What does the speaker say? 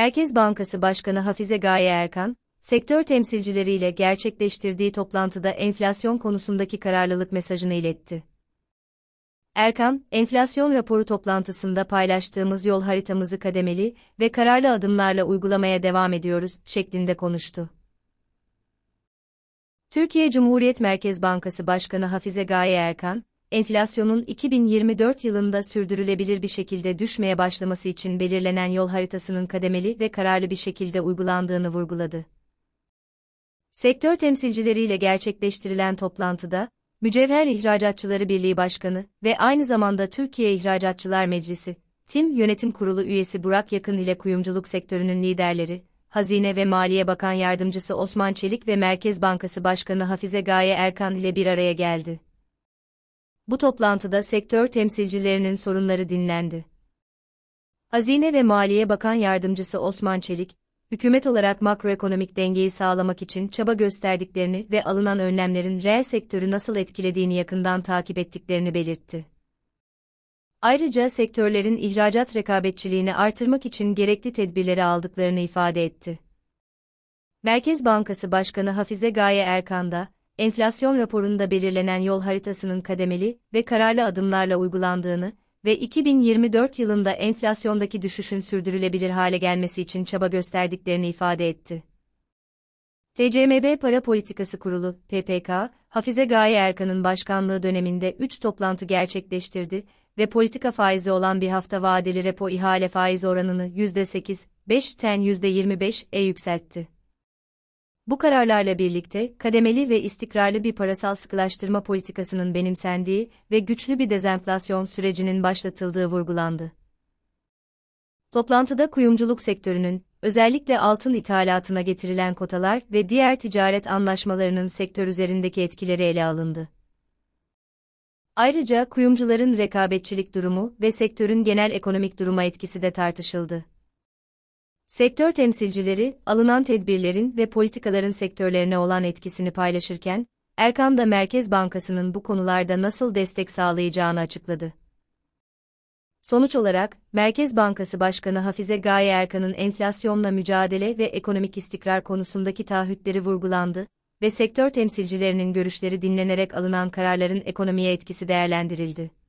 Merkez Bankası Başkanı Hafize Gaye Erkan, sektör temsilcileriyle gerçekleştirdiği toplantıda enflasyon konusundaki kararlılık mesajını iletti. Erkan, enflasyon raporu toplantısında paylaştığımız yol haritamızı kademeli ve kararlı adımlarla uygulamaya devam ediyoruz şeklinde konuştu. Türkiye Cumhuriyet Merkez Bankası Başkanı Hafize Gaye Erkan, enflasyonun 2024 yılında sürdürülebilir bir şekilde düşmeye başlaması için belirlenen yol haritasının kademeli ve kararlı bir şekilde uygulandığını vurguladı. Sektör temsilcileriyle gerçekleştirilen toplantıda, Mücevher İhracatçıları Birliği Başkanı ve aynı zamanda Türkiye İhracatçılar Meclisi, TİM Yönetim Kurulu üyesi Burak Yakın ile kuyumculuk sektörünün liderleri, Hazine ve Maliye Bakan Yardımcısı Osman Çelik ve Merkez Bankası Başkanı Hafize Gaye Erkan ile bir araya geldi bu toplantıda sektör temsilcilerinin sorunları dinlendi. Hazine ve Maliye Bakan Yardımcısı Osman Çelik, hükümet olarak makroekonomik dengeyi sağlamak için çaba gösterdiklerini ve alınan önlemlerin reel sektörü nasıl etkilediğini yakından takip ettiklerini belirtti. Ayrıca sektörlerin ihracat rekabetçiliğini artırmak için gerekli tedbirleri aldıklarını ifade etti. Merkez Bankası Başkanı Hafize Gaye Erkan da, enflasyon raporunda belirlenen yol haritasının kademeli ve kararlı adımlarla uygulandığını ve 2024 yılında enflasyondaki düşüşün sürdürülebilir hale gelmesi için çaba gösterdiklerini ifade etti. TCMB Para Politikası Kurulu, PPK, Hafize Gaye Erkan'ın başkanlığı döneminde 3 toplantı gerçekleştirdi ve politika faizi olan bir hafta vadeli repo ihale faiz oranını %8, 5'ten %25'e yükseltti. Bu kararlarla birlikte kademeli ve istikrarlı bir parasal sıkılaştırma politikasının benimsendiği ve güçlü bir dezenflasyon sürecinin başlatıldığı vurgulandı. Toplantıda kuyumculuk sektörünün, özellikle altın ithalatına getirilen kotalar ve diğer ticaret anlaşmalarının sektör üzerindeki etkileri ele alındı. Ayrıca kuyumcuların rekabetçilik durumu ve sektörün genel ekonomik duruma etkisi de tartışıldı. Sektör temsilcileri, alınan tedbirlerin ve politikaların sektörlerine olan etkisini paylaşırken, Erkan da Merkez Bankası'nın bu konularda nasıl destek sağlayacağını açıkladı. Sonuç olarak, Merkez Bankası Başkanı Hafize Gaye Erkan'ın enflasyonla mücadele ve ekonomik istikrar konusundaki taahhütleri vurgulandı ve sektör temsilcilerinin görüşleri dinlenerek alınan kararların ekonomiye etkisi değerlendirildi.